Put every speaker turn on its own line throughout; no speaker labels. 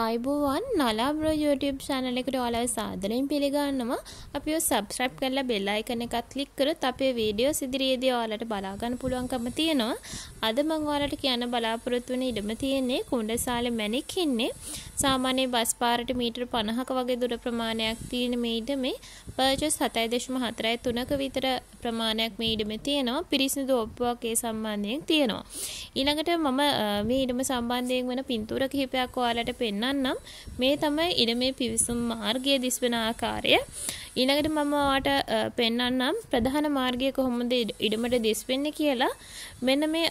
ආයිබෝවන් නලාබ්‍රෝ YouTube channel එකට ඔයාලව සාදරයෙන් පිළිගන්නවා. අපිව subscribe කරලා bell icon එකත් click කරොත් අපේ videos ඉදිරියේදී ඔයාලට බලා ගන්න පුළුවන්කම තියෙනවා. අද මම ඔයාලට කියන්න බලාපොරොත්තු වෙන ඉඩම තියෙන්නේ කුණ්ඩසාලේ මැණික් ඉන්නේ. සාමාන්‍ය බස් පාරට මීටර 50ක වගේ දුර ප්‍රමාණයක් තියෙන මේ ඉඩමේ purchase 7.43ක විතර ප්‍රමාණයක් මේ ඉඩමේ තියෙනවා. පිරිසිදු ඔප්පුවක් ඒ සම්බන්ධයෙන් තියෙනවා. ඊළඟට මම මේ ඉඩම සම්බන්ධයෙන් වෙන පින්තූර කිහිපයක් ඔයාලට පෙන්න උගන්වන්නම්. මේ තමයි ඉඩමේ පිවිසුම් මාර්ගය දිස්වන ආකාරය. ඊළඟට මම ඔයාට පෙන්වන්නම් ප්‍රධාන මාර්ගය කොහොමද ඉඩමට දිස් වෙන්නේ කියලා. මෙන්න මේ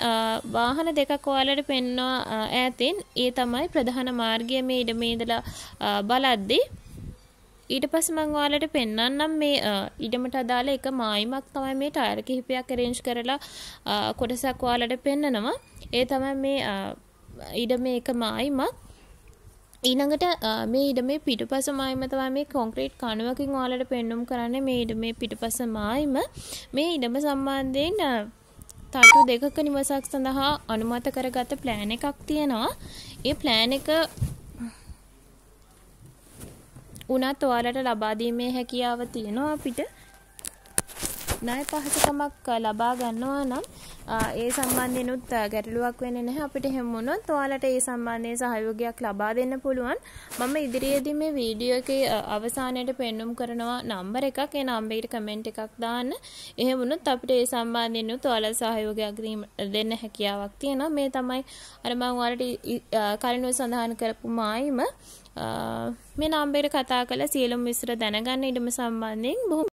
වාහන දෙකක් ඔයාලට පෙන්වා ඈතින් ඒ තමයි ප්‍රධාන මාර්ගය මේ ඉඩමේ ඉඳලා බලද්දී ඊට පස්සේ මම ඔයාලට පෙන්වන්නම් මේ ඉඩමට අදාළ එක මායිමක් තමයි මේ ටයර් කිහිපයක් arrange කරලා කොටසක් ඔයාලට පෙන්නනවා. ඒ තමයි මේ ඉඩමේ එක මායිමක්. ඊනඟට මේ ඉඩ මේ පිටුපස මායිමතවා මේ කොන්ක්‍රීට් කණුවකින් වාලට පෙන්නුම් කරන්න මේ ඉඩ මේ පිටුපස මායිම මේ ඉඩම සම්බන්ධයෙන් තටු දෙකක නිවසක් සඳහා අනුමත කරගත ප්ලෑන එකක් තියෙනවා ඒ ප්ලෑන එක උනත් ඔයාලට ලබාදීමේ හැකියාව තියෙනවා අපිට ණය පහසුකමක් ලබා ගන්නවා නම් ඒ සම්බන්ධෙනුත් ගැටලුවක් වෙන්නේ නැහැ අපිට හැම වුණොත් ඔයාලට ඒ සම්බන්ධයෙන් සහයෝගයක් ලබා දෙන්න පුළුවන් මම ඉදිරියේදී මේ වීඩියෝ එකේ අවසානයේට පෙන්눔 කරනවා නම්බර් එකක් ඒ නම්බරේට කමෙන්ට් එකක් දාන්න එහෙම වුණොත් අපිට ඒ සම්බන්ධයෙන් උත් ඔයාලට සහයෝගයක් දෙන්න හැකියාවක් තියෙනවා මේ තමයි අර මම ඔයාලට කලිනුව සඳහන් කරපු මායිම මේ නම්බරේ කතා කළ සියලුම විස්තර දැනගන්න ඉඩම සම්බන්ධයෙන් බොහොම